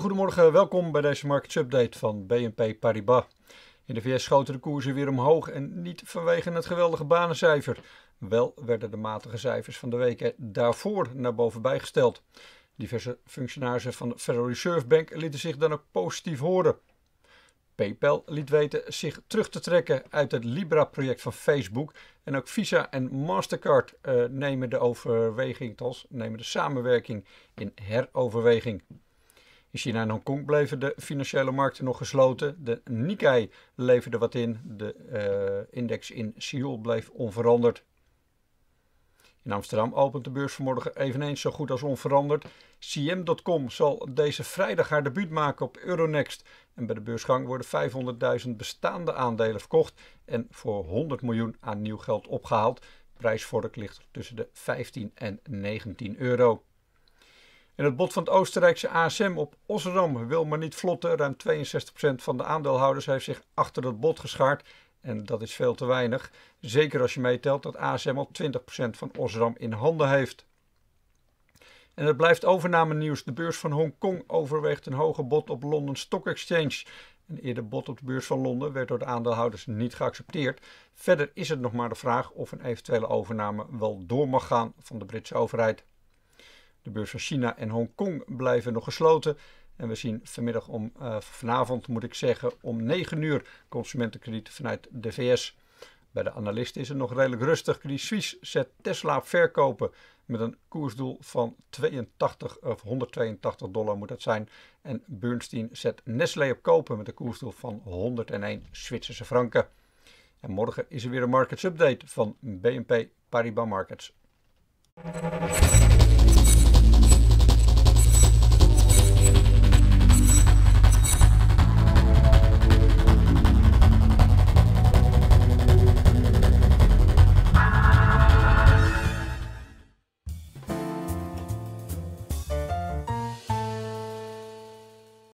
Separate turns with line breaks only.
goedemorgen. Welkom bij deze Update van BNP Paribas. In de VS schoten de koersen weer omhoog en niet vanwege het geweldige banencijfer. Wel werden de matige cijfers van de weken daarvoor naar boven bijgesteld. Diverse functionarissen van de Federal Reserve Bank lieten zich dan ook positief horen. PayPal liet weten zich terug te trekken uit het Libra-project van Facebook. En ook Visa en Mastercard eh, nemen de overweging, als nemen de samenwerking in heroverweging. In China en Hongkong bleven de financiële markten nog gesloten. De Nikkei leverde wat in. De eh, index in Seoul bleef onveranderd. In Amsterdam opent de beurs vanmorgen eveneens zo goed als onveranderd. CM.com zal deze vrijdag haar debuut maken op Euronext. En bij de beursgang worden 500.000 bestaande aandelen verkocht en voor 100 miljoen aan nieuw geld opgehaald. Prijsvork ligt tussen de 15 en 19 euro. En het bod van het Oostenrijkse ASM op Osram wil maar niet vlotten. Ruim 62% van de aandeelhouders heeft zich achter dat bod geschaard. En dat is veel te weinig. Zeker als je meetelt dat ASM al 20% van Osram in handen heeft. En het blijft overname nieuws. De beurs van Hongkong overweegt een hoger bod op London Stock Exchange. Een eerder bod op de beurs van Londen werd door de aandeelhouders niet geaccepteerd. Verder is het nog maar de vraag of een eventuele overname wel door mag gaan van de Britse overheid. De beurs van China en Hongkong blijven nog gesloten. En we zien vanmiddag om, eh, vanavond moet ik zeggen, om 9 uur consumentenkrediet vanuit de VS. Bij de analisten is het nog redelijk rustig. Credit Suisse zet Tesla verkopen met een koersdoel van 82 eh, of 182 dollar moet dat zijn. En Bernstein zet Nestlé op kopen met een koersdoel van 101 Zwitserse franken. En morgen is er weer een markets update van BNP Paribas Markets.